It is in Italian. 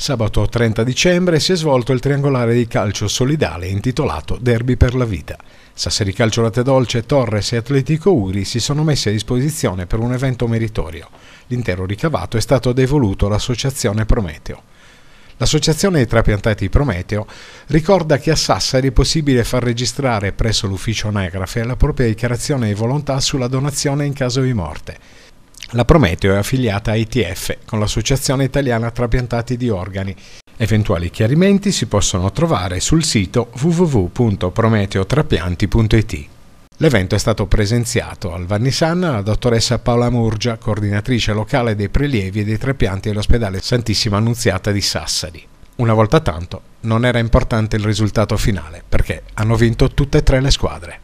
Sabato 30 dicembre si è svolto il triangolare di calcio solidale intitolato Derby per la vita. Sassari Calcio Latte Dolce, Torres e Atletico Uri si sono messi a disposizione per un evento meritorio. L'intero ricavato è stato devoluto all'associazione Prometeo. L'associazione dei Trapiantati Prometeo ricorda che a Sassari è possibile far registrare presso l'ufficio anagrafe la propria dichiarazione di volontà sulla donazione in caso di morte. La Prometeo è affiliata a ITF con l'Associazione Italiana Trapiantati di Organi. Eventuali chiarimenti si possono trovare sul sito www.prometeotrapianti.it. L'evento è stato presenziato al Vannisanna la dottoressa Paola Murgia, coordinatrice locale dei prelievi e dei trapianti dell'ospedale Santissima Annunziata di Sassari. Una volta tanto, non era importante il risultato finale, perché hanno vinto tutte e tre le squadre.